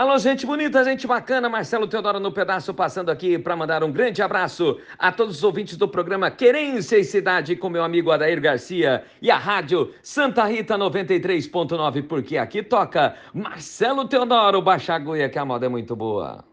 Alô, gente bonita, gente bacana, Marcelo Teodoro no pedaço, passando aqui para mandar um grande abraço a todos os ouvintes do programa Querência e Cidade com meu amigo Adair Garcia e a rádio Santa Rita 93.9, porque aqui toca Marcelo Teodoro Guia que a moda é muito boa.